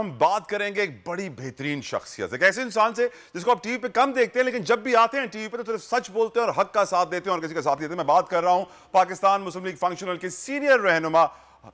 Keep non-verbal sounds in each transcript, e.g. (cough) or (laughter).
हम बात करेंगे एक बड़ी बेहतरीन शख्सियत एक ऐसे इंसान से जिसको आप टीवी पे कम देखते हैं लेकिन जब भी आते हैं टीवी पे तो सिर्फ सच बोलते हैं और हक का साथ देते हैं और किसी का साथ देते हैं मैं बात कर रहा हूं पाकिस्तान मुस्लिम लीग फंक्शनल के सीनियर रहनुमा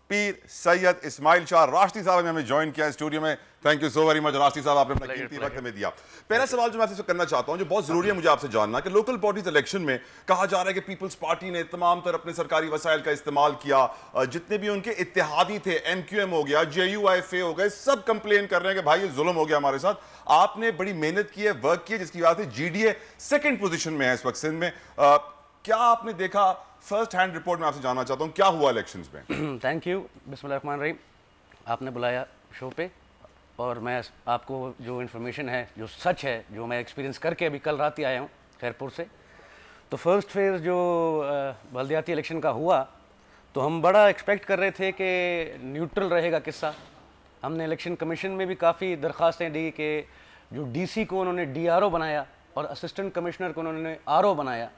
पीर सैयद इस्माइल शाह राष्ट्रीय साहब ने हमें ज्वाइन किया स्टूडियो में thank you so very much राष्ट्रीय साहब आपने अपना कीमती वक्त हमें दिया पहला सवाल जो मैं आपसे करना चाहता हूं जो बहुत जरूरी है मुझे आपसे जानना कि लोकल बॉडीज इलेक्शन में कहा जा रहा है कि पीपल्स पार्टी ने तमाम तरह अपने सरकारी वसायल का इस्तेमाल किया जितने भी उनके इतिहादी थे एम क्यू एम हो गया जे यू आई एफ ए हो गए सब कंप्लेन कर रहे हैं कि भाई ये जुलम हो गया हमारे साथ आपने बड़ी मेहनत की है वर्क की है जिसकी बात है G D A second position में है इस वक्त सिंध में क्या आपने देखा फर्स्ट हैंड रिपोर्ट में आपसे जानना चाहता हूँ क्या हुआ इलेक्शन में थैंक यू बिस्मिल्लाहमान रही आपने बुलाया शो पे और मैं आपको जो इन्फॉर्मेशन है जो सच है जो मैं एक्सपीरियंस करके अभी कल रात ही आया हूँ खैरपुर से तो फर्स्ट फेज जो बल्दियाती इलेक्शन का हुआ तो हम बड़ा एक्सपेक्ट कर रहे थे कि न्यूट्रल रहेगा किस्सा हमने इलेक्शन कमीशन में भी काफ़ी दरख्वास्तें दी कि जो डीसी को उन्होंने डीआरओ बनाया और असिस्टेंट कमिश्नर को उन्होंने आरओ बनाया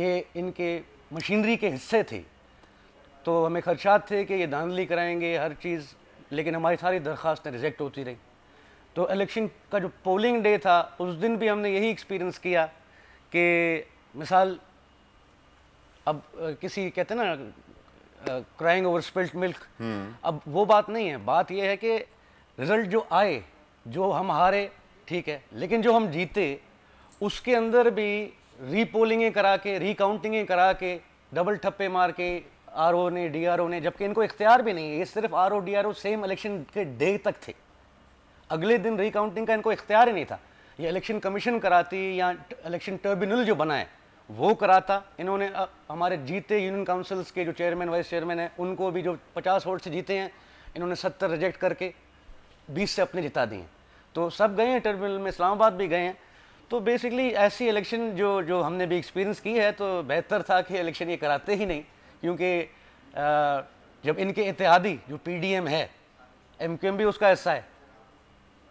ये इनके मशीनरी के हिस्से थे तो हमें खर्चात थे कि ये धांधली कराएंगे हर चीज़ लेकिन हमारी सारी दरख्वास्तें रिजेक्ट होती रही तो इलेक्शन का जो पोलिंग डे था उस दिन भी हमने यही एक्सपीरियंस किया कि मिसाल अब किसी कहते ना क्राइंग ओवर स्पिल्ट मिल्क अब वो बात नहीं है बात यह है कि रिजल्ट जो आए जो हम हारे ठीक है लेकिन जो हम जीते उसके अंदर भी रीपोलिंगे करा के रिकाउंटिंगे करा के डबल ठप्पे मार के आर ने डी ने जबकि इनको इख्तियार भी नहीं है ये सिर्फ आर ओ सेम इलेक्शन के डे तक थे अगले दिन रिकाउंटिंग का इनको इख्तियार ही नहीं था ये इलेक्शन कमीशन कराती या इलेक्शन ट्रिब्यूनल जो बनाए वो कराता इन्होंने हमारे जीते यूनियन काउंसिल्स के जो चेयरमैन वाइस चेयरमैन हैं उनको भी जो पचास वोट से जीते हैं इन्होंने सत्तर रिजेक्ट करके बीस से अपने जिता दिए तो सब गए हैं ट्रिब्यूनल में इस्लामाबाद भी गए हैं तो बेसिकली ऐसी इलेक्शन जो जो हमने भी एक्सपीरियंस की है तो बेहतर था कि इलेक्शन ये कराते ही नहीं क्योंकि जब इनके इतिहादी जो पी है एम भी उसका हिस्सा है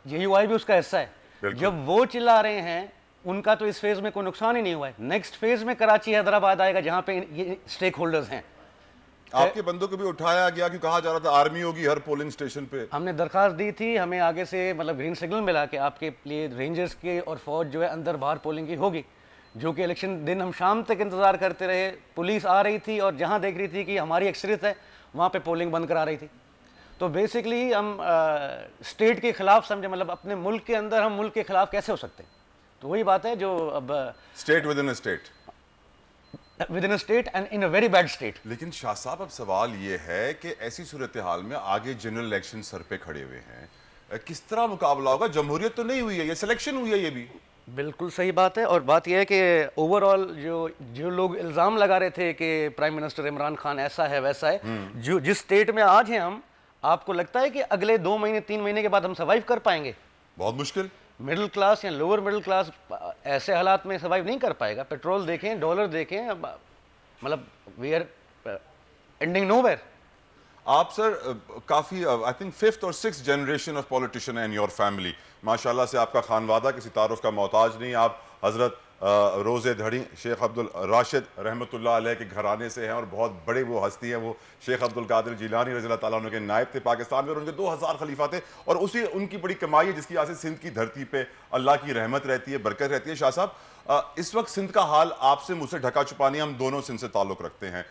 जे भी उसका हिस्सा है जब वो चिल्ला रहे हैं उनका तो इस फेज में कोई नुकसान ही नहीं हुआ है नेक्स्ट फेज में कराची हैदराबाद आएगा जहां पे ये स्टेक होल्डर्स हैं आपके बंदों को भी उठाया गया क्यों कहा जा रहा था आर्मी होगी हर पोलिंग स्टेशन पे हमने दरखास्त दी थी हमें आगे से मतलब ग्रीन सिग्नल मिला कि आपके लिए रेंजर्स के और फौज जो है अंदर बाहर पोलिंग की होगी जो कि इलेक्शन दिन हम शाम तक इंतजार करते रहे पुलिस आ रही थी और जहाँ देख रही थी कि हमारी एक्सरित है वहाँ पर पोलिंग बंद करा रही थी तो बेसिकली हम स्टेट के खिलाफ समझे मतलब अपने मुल्क के अंदर हम मुल्क के खिलाफ कैसे हो सकते हैं तो वही बात है जो अब state within state within a state and in a very bad state. लेकिन शाह साहब अब सवाल ये है कि ऐसी सूरत हाल में आगे जनरल इलेक्शन सर पे खड़े हुए हैं किस तरह मुकाबला होगा जमहूरियत तो नहीं हुई है ये सिलेक्शन हुई है ये भी बिल्कुल सही बात है और बात यह है कि ओवरऑल जो जो लोग इल्ज़ाम लगा रहे थे कि प्राइम मिनिस्टर इमरान खान ऐसा है वैसा है हम्म। जो जिस स्टेट में आज हैं हम आपको लगता है कि अगले दो महीने तीन महीने के बाद हम सर्वाइव कर पाएंगे बहुत मुश्किल मिडिल क्लास या लोअर मिडिल क्लास ऐसे हालात में सर्वाइव नहीं कर पाएगा पेट्रोल देखें डॉलर देखें मतलब वी आर एंडिंग नो आप सर काफ़ी आई थिंक फिफ्थ और six generation of politician and your family माशाल्लाह से आपका खानवादा किसी तारफ़ का मोहताज नहीं आप हज़रत रोजे धड़ी शेख अब्दुल राशिद रहमत के घराने से हैं और बहुत बड़े वो हस्ती हैं वो शेख अब्दुल कादिर जिलानी रजी तैन के नायब थे पाकिस्तान में और उनके दो हज़ार खलीफा थे और उसी उनकी बड़ी कमाई है जिसकी वजह से सिंध की धरती पर अल्लाह की रहमत रहती है बरकत रहती है शाह साहब इस वक्त सिंध का हाल आपसे मुझसे ढका छुपानी हम दोनों सिंध से ताल्लुक़ रखते हैं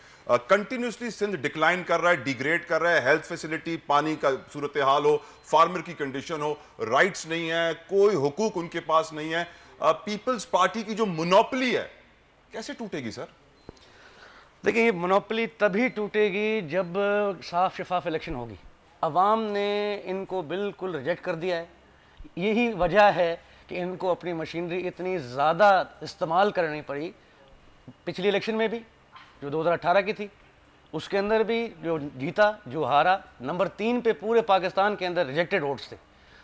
कंटिन्यूसली सिंध डिक्लाइन कर रहा है डिग्रेड कर रहा है हेल्थ फैसिलिटी पानी का सूरत हाल हो फार्मर की कंडीशन हो राइट्स नहीं है कोई हुकूक उनके पास नहीं है पीपल्स पार्टी की जो मोनोपली है कैसे टूटेगी सर देखिए ये मोनोपली तभी टूटेगी जब साफ शफाफ इलेक्शन होगी अवाम ने इनको बिल्कुल रिजेक्ट कर दिया है यही वजह है कि इनको अपनी मशीनरी इतनी ज़्यादा इस्तेमाल करनी पड़ी पिछली इलेक्शन में भी जो 2018 की थी उसके अंदर भी जो जीता जो हारा नंबर तीन पे पूरे पाकिस्तान के अंदर रिजेक्टेड वोट्स थे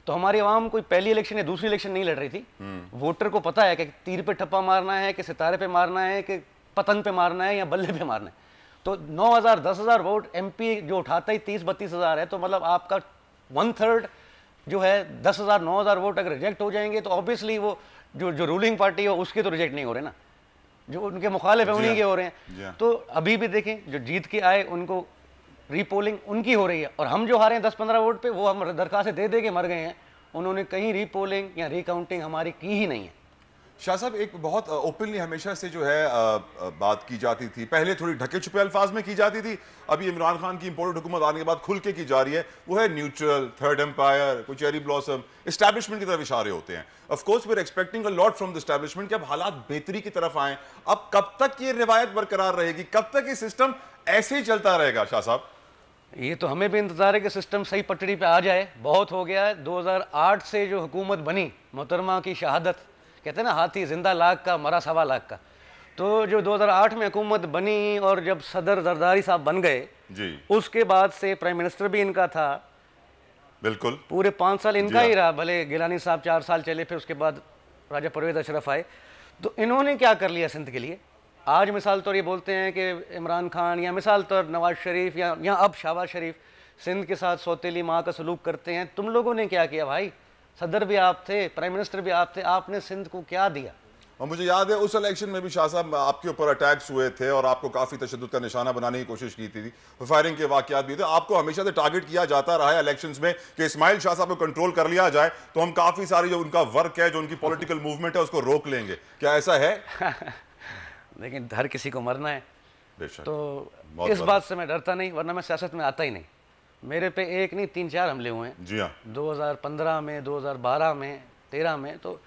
तो हमारी आवाम कोई पहली इलेक्शन या दूसरी इलेक्शन नहीं लड़ रही थी वोटर हम्म। को पता है कि तीर पे ठप्पा मारना है कि सितारे पे मारना है कि पतंग पे मारना है या बल्ले पे मारना है तो 9000 10000 वोट एमपी जो उठाता ही तीस बत्तीस हज़ार है तो मतलब आपका वन थर्ड जो है दस हज़ार नौ हज़ार वोट अगर रिजेक्ट हो जाएंगे तो ऑब्वियसली वो जो जो रूलिंग पार्टी है उसके तो रिजेक्ट नहीं हो रहे ना जो उनके मुखालिफ है उन्हीं हाँ। के हो रहे हैं हाँ। तो अभी भी देखें जो जीत के आए उनको रीपोलिंग उनकी हो रही है और हम जो हारे हैं दस पंद्रह वोट पे वो हम दरखास्त दे दे के मर गए हैं उन्होंने कहीं रीपोलिंग या रिकाउंटिंग हमारी की ही नहीं है शाह साहब एक बहुत ओपनली हमेशा से जो है आ, आ, बात की जाती थी पहले थोड़ी ढके छुपे अल्फाज में की जाती थी अभी इमरान खान की इंपोर्टेड हुकूमत आने के बाद खुल के की जा रही है वो है न्यूट्रल थर्ड एम्पायर कोई चेरी ब्लॉसम इस्टेब्लिशमेंट की तरफ इशारे होते हैं of course we are expecting a lot from the establishment कि अब हालात बेहतरी की तरफ आए अब कब तक ये रिवायत बरकरार रहेगी कब तक ये सिस्टम ऐसे ही चलता रहेगा शाह साहब ये तो हमें भी इंतज़ार है कि सिस्टम सही पटड़ी पे आ जाए बहुत हो गया है 2008 से जो हुकूमत बनी मोहतरमा की शहादत कहते हैं ना हाथी जिंदा लाख का मरा सवा लाख का तो जो 2008 में हुकूमत बनी और जब सदर जरदारी साहब बन गए जी उसके बाद से प्राइम मिनिस्टर भी इनका था बिल्कुल पूरे पाँच साल इनका ही हाँ। रहा भले गिलानी साहब चार साल चले फिर उसके बाद राजा परवेज अशरफ आए तो इन्होंने क्या कर लिया सिंध के लिए आज मिसाल तौर ये बोलते हैं कि इमरान खान या मिसाल तौर नवाज शरीफ या या अब शहबाज शरीफ सिंध के साथ सौतीली माँ का सलूक करते हैं तुम लोगों ने क्या किया भाई सदर भी आप थे प्राइम मिनिस्टर भी आप थे आपने सिंध को क्या दिया और मुझे याद है उस इलेक्शन में भी शाह साहब आपके ऊपर अटैक्स हुए थे और आपको काफ़ी तशद का निशाना बनाने की कोशिश की थी फायरिंग के वाकत भी थे आपको हमेशा से टारगेट किया जाता रहा है इलेक्शन में कि इसमाइल शाह साहब को कंट्रोल कर लिया जाए तो हम काफ़ी सारी जो उनका वर्क है जो उनकी पॉलिटिकल मूवमेंट है उसको रोक लेंगे क्या ऐसा है (laughs) लेकिन हर किसी को मरना है तो इस बात से मैं डरता नहीं वरना मैं सियासत में आता ही नहीं मेरे पे एक नहीं तीन चार हमले हुए हैं जी हाँ 2015 में 2012 में 13 में तो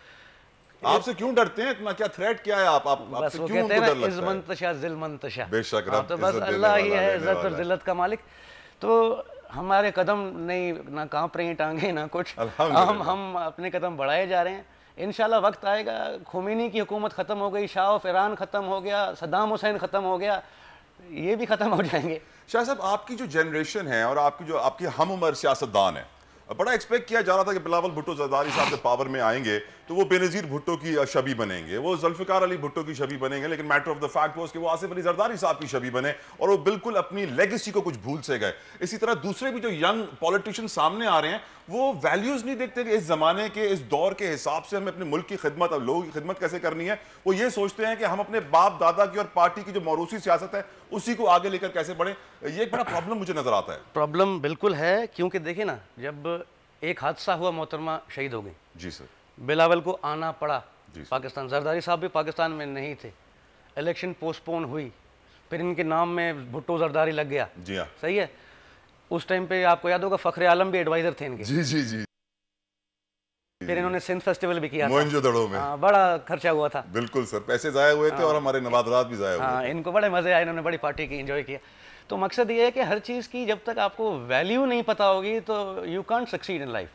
आपसे क्यों डरते हैं इतना क्या थ्रेट क्या है आप आप बस वो कहते हैं ना मंतशा जिल मंतशा बेशक आप तो बस अल्लाह ही है इज्जत और जिल्लत का मालिक तो हमारे कदम नहीं ना कांप रही टांगे ना कुछ हम हम अपने कदम बढ़ाए जा रहे हैं इन वक्त आएगा खुमिनी की हुकूमत ख़त्म हो गई शाह ऑफ ईरान ख़त्म हो गया सदाम हुसैन ख़त्म हो गया ये भी ख़त्म हो जाएंगे शाह साहब आपकी जो जनरेशन है और आपकी जो आपकी हम उम्र सियासतदान है बड़ा एक्सपेक्ट किया जा रहा था कि बिलावल भुट्टो जरदारी साहब के पावर में आएंगे तो वो बेनजीर भुट्टो की शबी बनेंगे वो जुल्फ़िकार अली भुट्टो की शबी बनेंगे लेकिन मैटर ऑफ द फैक्ट वो वो आसिफ अली जरदारी साहब की शबी बने और वो बिल्कुल अपनी लेगेसी को कुछ भूल से गए इसी तरह दूसरे भी जो यंग पॉलिटिशियन सामने आ रहे हैं वो वैल्यूज़ नहीं देखते कि इस ज़माने के इस दौर के हिसाब से हमें अपने मुल्क की खिदमत और लोगों की खिदमत कैसे करनी है वो ये सोचते हैं कि हम अपने बाप दादा की और पार्टी की जो मौरूसी सियासत है उसी को आगे लेकर कैसे बढ़े ये एक बड़ा प्रॉब्लम मुझे नज़र आता है प्रॉब्लम बिल्कुल है क्योंकि देखिए ना जब एक हादसा हुआ मोहतरमा शहीद हो गई जी सर बिलावल को आना पड़ा पाकिस्तान जरदारी साहब भी पाकिस्तान में नहीं थे इलेक्शन पोस्टपोन हुई फिर इनके नाम में भुट्टो जरदारी लग गया जी हाँ सही है उस टाइम पे आपको याद होगा फखरे आलम भी एडवाइजर थे इनके जी जी जी फिर इन्होंने सिंध फेस्टिवल भी किया था। में आ, हाँ, बड़ा खर्चा हुआ था बिल्कुल सर पैसे जाए हुए थे हाँ। और हमारे नवादरात भी जाया हाँ, इनको बड़े मजे आए इन्होंने बड़ी पार्टी की एंजॉय किया तो मकसद ये है कि हर चीज़ की जब तक आपको वैल्यू नहीं पता होगी तो you can't succeed in life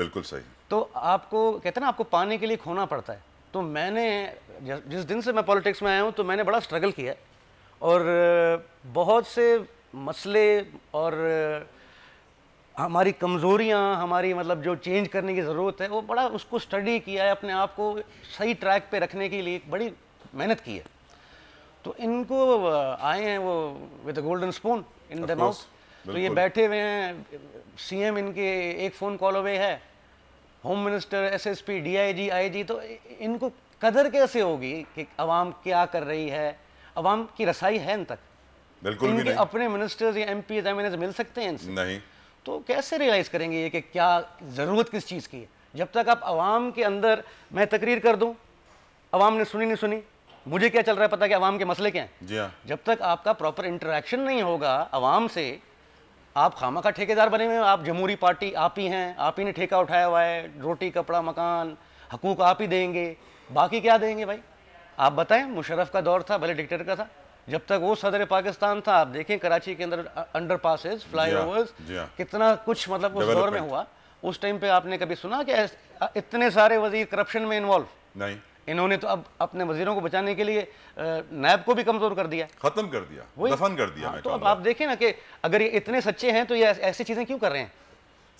बिल्कुल सही तो आपको कहते हैं ना आपको पाने के लिए खोना पड़ता है तो मैंने जिस दिन से मैं पॉलिटिक्स में आया हूँ तो मैंने बड़ा स्ट्रगल किया और बहुत से मसले और हमारी कमज़ोरियाँ हमारी मतलब जो चेंज करने की ज़रूरत है वो बड़ा उसको स्टडी किया है अपने आप को सही ट्रैक पे रखने के लिए बड़ी मेहनत की है तो इनको आए हैं वो with a golden spoon in the mouth तो ये बैठे हुए हैं सीएम इनके एक फ़ोन कॉल अवे है home minister SSP DIG IG तो इनको कदर कैसे होगी कि अवाम क्या कर रही है अवाम की रसाई है इन तक बिल्कुल भी नहीं। अपने मिनिस्टर्स या एम पी मिल सकते हैं इनसे नहीं तो कैसे रियलाइज करेंगे ये कि क्या ज़रूरत किस चीज़ की है जब तक आप अवाम के अंदर मैं तकरीर कर दूँ अवाम ने सुनी नहीं सुनी मुझे क्या चल रहा है पता कि अवाम के मसले क्या हैं हाँ। जब तक आपका प्रॉपर इंटरेक्शन नहीं होगा अवाम से आप खामा का ठेकेदार बने हुए आप जमहूरी पार्टी आप ही हैं आप ही ने ठेका उठाया हुआ है रोटी कपड़ा मकान हकूक आप ही देंगे बाकी क्या देंगे भाई आप बताएं मुशरफ का दौर था भले डिक्टेटर का था जब तक वो सदर पाकिस्तान था आप देखें कराची के अंदर अंडर पासिस फ्लाई ओवर्स कितना कुछ मतलब उस दौर में हुआ उस टाइम पे आपने कभी सुना कि इतने सारे वजीर करप्शन में इन्वॉल्व नहीं इन्होंने तो अब अपने वजीरों को बचाने के लिए नैब को भी कमजोर कर दिया खत्म कर दिया दफन कर दिया हाँ, तो अब आप देखें ना कि अगर ये इतने सच्चे हैं तो ये ऐसी चीजें क्यों कर रहे हैं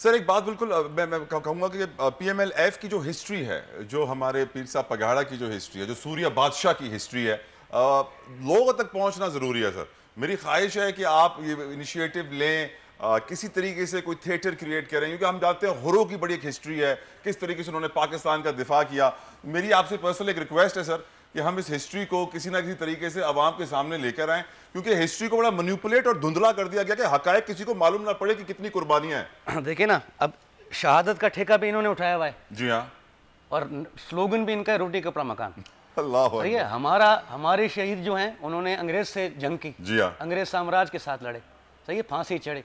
सर एक बात बिल्कुल मैं मैं कहूँगा कि पीएमएलएफ की जो हिस्ट्री है जो हमारे पीर साहब पगाड़ा की जो हिस्ट्री है जो सूर्य बादशाह की हिस्ट्री है लोगों तक पहुँचना ज़रूरी है सर मेरी ख्वाहिश है कि आप ये इनिशिएटिव लें आ, किसी तरीके से कोई थिएटर क्रिएट करें क्योंकि हम जानते हैं हुरों की बड़ी एक हिस्ट्री है किस तरीके से उन्होंने पाकिस्तान का दिफा किया मेरी आपसे पर्सनल एक रिक्वेस्ट है सर कि हम इस हिस्ट्री को किसी ना किसी तरीके से आवाम के सामने लेकर आएँ क्योंकि हिस्ट्री को बड़ा मनीपुलेट और धुंधला कर दिया गया कि हक किसी को मालूम ना पड़े कि कितनी कुर्बानियाँ हैं (clears throat) देखिए ना अब शहादत का ठेका भी इन्होंने उठाया हुआ है जी हाँ और स्लोगन भी इनका रोटी कपड़ा मकान अल्लाह है हमारा हमारे शहीद जो हैं उन्होंने अंग्रेज से जंग की जी हाँ अंग्रेज साम्राज्य के साथ लड़े सही है फांसी चढ़े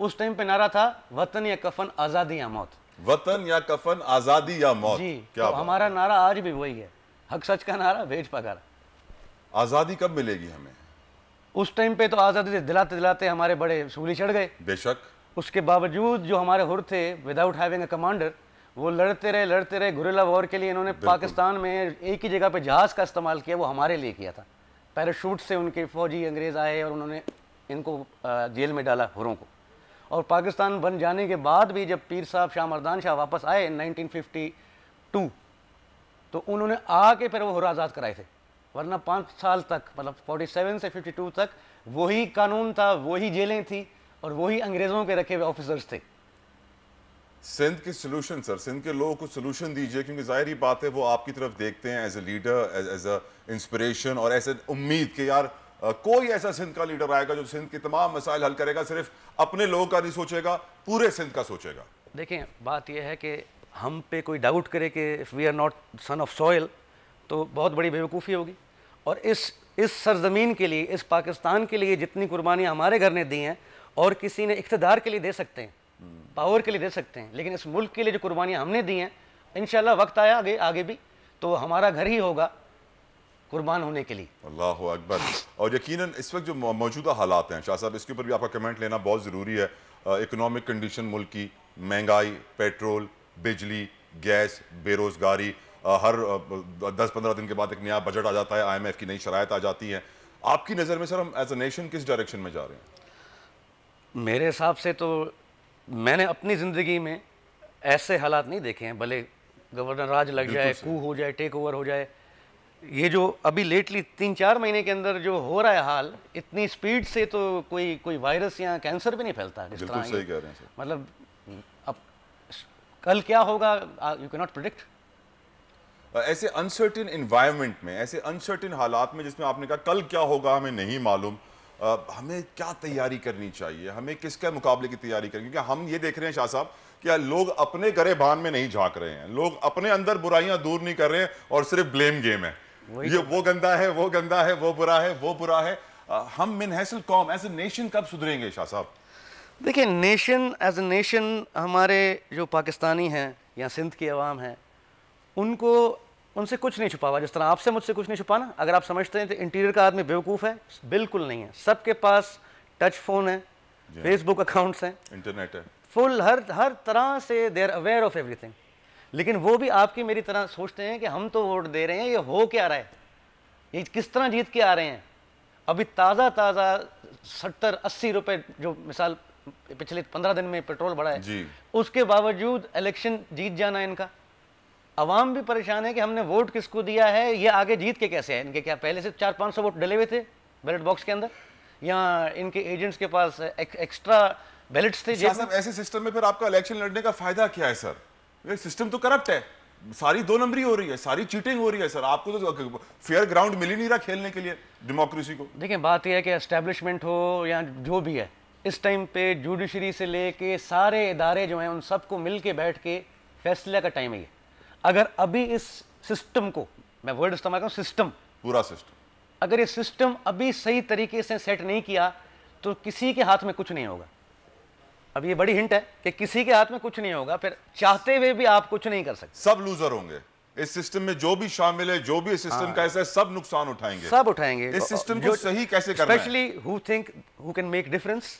उस टाइम पे नारा था वतन या कफन आजादी या मौत वतन या कफन आजादी या मौत जी क्या तो हमारा नारा आज भी वही है हक सच का नारा भेज पगार आजादी कब मिलेगी हमें उस टाइम पे तो आजादी दिलाते दिलाते हमारे बड़े सूली चढ़ गए बेशक उसके बावजूद जो हमारे हुर थे विदाउट हैविंग अ कमांडर वो लड़ते रहे लड़ते रहे गुरेला वॉर के लिए इन्होंने पाकिस्तान में एक ही जगह पे जहाज का इस्तेमाल किया वो हमारे लिए किया था पैराशूट से उनके फौजी अंग्रेज आए और उन्होंने इनको जेल में डाला हुरों को और पाकिस्तान बन जाने के बाद भी जब पीर साहब शाह मरदान शाह वापस आए 1952 तो उन्होंने आके फिर वो हुर आज़ाद कराए थे वरना पाँच साल तक मतलब 47 से 52 तक वही कानून था वही जेलें थी और वही अंग्रेज़ों के रखे हुए ऑफिसर्स थे सिंध के सोल्यूशन सर सिंध के लोगों को सोल्यूशन दीजिए क्योंकि जाहिर बात है वो आपकी तरफ देखते हैं as a leader as as a और एज ए उम्मीद के यार कोई ऐसा सिंध का लीडर आएगा जो सिंध की तमाम मसाइल हल करेगा सिर्फ अपने लोगों का नहीं सोचेगा पूरे सिंध का सोचेगा देखें बात यह है कि हम पे कोई डाउट करे कि if we are not son of soil तो बहुत बड़ी बेवकूफ़ी होगी और इस इस सरजमीन के लिए इस पाकिस्तान के लिए जितनी कुर्बानियाँ हमारे घर ने दी हैं और किसी ने इकतदार के लिए दे सकते हैं पावर के लिए दे सकते हैं लेकिन इस मुल्क के लिए जो कुर्बानियाँ हमने दी हैं इन वक्त आया आगे आगे भी तो हमारा घर ही होगा कुर्बान होने के लिए अल्लाह अकबर और यकीन इस वक्त जो मौजूदा हालात हैं शाह साहब इसके ऊपर भी आपका कमेंट लेना बहुत ज़रूरी है इकोनॉमिक कंडीशन मुल्क की महंगाई पेट्रोल बिजली गैस बेरोज़गारी हर दस पंद्रह दिन के बाद एक नया बजट आ जाता है आई एम एफ की नई शराय आ जाती है आपकी नज़र में सर हम एज ए नेशन किस डायरेक्शन में जा रहे हैं मेरे हिसाब से तो मैंने अपनी ज़िंदगी में ऐसे हालात नहीं देखे हैं भले गवर्नर राज लग जाए कू हो जाए टेक ओवर हो जाए ये जो अभी लेटली तीन चार महीने के अंदर जो हो रहा है हाल इतनी स्पीड से तो कोई कोई वायरस या कैंसर भी नहीं फैलता जिस तरह सही कह रहे हैं मतलब अब कल क्या होगा यू कैन नॉट प्रिडिक्ट ऐसे अनसर्टिन इन्वायरमेंट में ऐसे अनसर्टिन हालात में जिसमें आपने कहा कल क्या होगा हमें नहीं मालूम आ, हमें क्या तैयारी करनी चाहिए हमें किसके मुकाबले की तैयारी करनी क्योंकि हम ये देख रहे हैं शाह साहब कि लोग अपने गरे भान में नहीं झांक रहे हैं लोग अपने अंदर बुराइयां दूर नहीं कर रहे हैं और सिर्फ ब्लेम गेम है ये तो। वो गंदा है वो गंदा है वो बुरा है वो बुरा है हम मिन हैसल कॉम एज ए नेशन कब सुधरेंगे शाह साहब देखिए नेशन एज ए नेशन हमारे जो पाकिस्तानी हैं या सिंध की आवाम है उनको उनसे कुछ नहीं छुपा हुआ जिस तरह आपसे मुझसे कुछ नहीं छुपाना अगर आप समझते हैं तो इंटीरियर का आदमी बेवकूफ़ है बिल्कुल नहीं है सबके पास टच फ़ोन है फेसबुक अकाउंट्स हैं इंटरनेट है फुल हर हर तरह से देर अवेयर ऑफ एवरीथिंग लेकिन वो भी आपकी मेरी तरह सोचते हैं कि हम तो वोट दे रहे हैं ये हो क्या रहा है ये किस तरह जीत के आ रहे हैं अभी ताज़ा ताज़ा सत्तर अस्सी रुपए जो मिसाल पिछले पंद्रह दिन में पेट्रोल बढ़ा है जी। उसके बावजूद इलेक्शन जीत जाना इनका अवाम भी परेशान है कि हमने वोट किसको दिया है ये आगे जीत के कैसे है इनके क्या पहले से चार पाँच सौ वोट डले हुए थे बैलेट बॉक्स के अंदर या इनके एजेंट्स के पास एक, एक्स्ट्रा बैलेट्स थे ऐसे सिस्टम में फिर आपका इलेक्शन लड़ने का फायदा क्या है सर सिस्टम तो करप्ट है सारी दो नंबरी हो रही है सारी चीटिंग हो रही है सर आपको तो फेयर ग्राउंड मिल ही नहीं रहा खेलने के लिए डेमोक्रेसी को देखिए बात यह है कि एस्टेब्लिशमेंट हो या जो भी है इस टाइम पे जुडिशरी से लेके सारे इदारे जो हैं उन सबको मिल के बैठ के फैसले का टाइम है ये अगर अभी इस सिस्टम को मैं वर्ड इस्तेमाल करूँ सिस्टम पूरा सिस्टम अगर ये सिस्टम अभी सही तरीके से सेट नहीं किया तो किसी के हाथ में कुछ नहीं होगा अब ये बड़ी हिंट है कि किसी के हाथ में कुछ नहीं होगा फिर चाहते हुए भी आप कुछ नहीं कर सकते सब लूजर होंगे इस सिस्टम में जो भी शामिल है जो भी इस सिस्टम हाँ। का ऐसा है सब नुकसान उठाएंगे सब उठाएंगे इस सिस्टम तो, uh, को सही कैसे करना specially who think who can make difference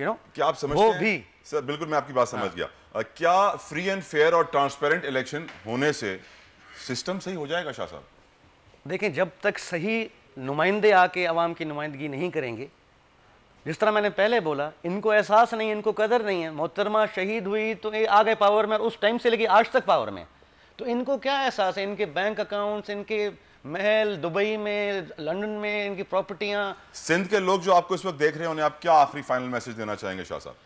you know क्या आप समझ वो भी सर बिल्कुल मैं आपकी बात समझ हाँ। गया uh, क्या फ्री एंड फेयर और ट्रांसपेरेंट इलेक्शन होने से सिस्टम सही हो जाएगा शाह साहब देखें जब तक सही नुमाइंदे आके आवाम की नुमाइंदगी नहीं करेंगे जिस तरह मैंने पहले बोला इनको एहसास नहीं इनको कदर नहीं है मोहतरमा शहीद हुई तो ये आ गए पावर में उस टाइम से लेकिन आज तक पावर में तो इनको क्या एहसास है इनके बैंक अकाउंट्स इनके महल दुबई में लंदन में इनकी प्रॉपर्टियां सिंध के लोग जो आपको इस वक्त देख रहे हैं उन्हें आप क्या आखिरी फाइनल मैसेज देना चाहेंगे शाह साहब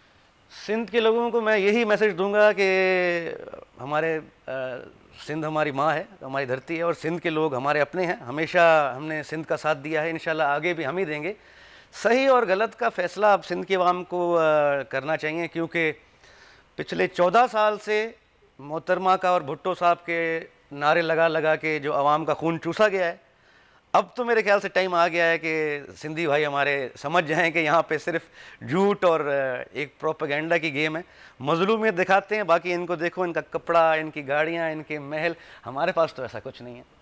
सिंध के लोगों को मैं यही मैसेज दूंगा कि हमारे सिंध हमारी माँ है हमारी धरती है और सिंध के लोग हमारे अपने हैं हमेशा हमने सिंध का साथ दिया है इन आगे भी हम ही देंगे सही और गलत का फैसला अब सिंध की आवाम को करना चाहिए क्योंकि पिछले चौदह साल से मोहतरमा का और भुट्टो साहब के नारे लगा लगा के जो आवाम का खून चूसा गया है अब तो मेरे ख्याल से टाइम आ गया है कि सिंधी भाई हमारे समझ जाएं कि यहाँ पे सिर्फ झूठ और एक प्रोपेगेंडा की गेम है मजलूमियत दिखाते हैं बाकी इनको देखो इनका कपड़ा इनकी गाड़ियाँ इनके महल हमारे पास तो ऐसा कुछ नहीं है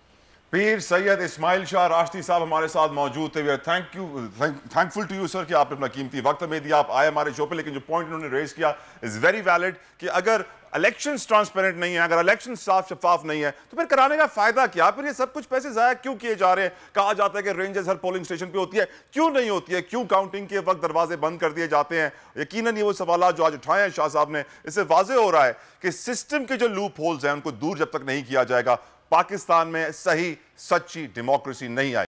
पीर सैयद इसमाइल शाह राष्ट्री साहब हमारे साथ मौजूद थे thank you thankful to you sir कि आपने अपना कीमती वक्त में दिया आप आए हमारे शो पे लेकिन जो पॉइंट उन्होंने रेज किया इज़ वेरी वैलिड कि अगर इलेक्शन ट्रांसपेरेंट नहीं है अगर इलेक्शन साफ शफाफ नहीं है तो फिर कराने का फायदा क्या फिर ये सब कुछ पैसे ज़ाया क्यों किए जा रहे हैं कहा जाता है कि रेंजर्स हर पोलिंग स्टेशन पे होती है क्यों नहीं होती है क्यों काउंटिंग के वक्त दरवाजे बंद कर दिए जाते हैं यकीन ये वो सवाल जो आज उठाए हैं शाह साहब ने इससे वाजे हो रहा है कि सिस्टम के जो लूप होल्स हैं उनको दूर जब तक नहीं किया जाएगा पाकिस्तान में सही सच्ची डेमोक्रेसी नहीं आई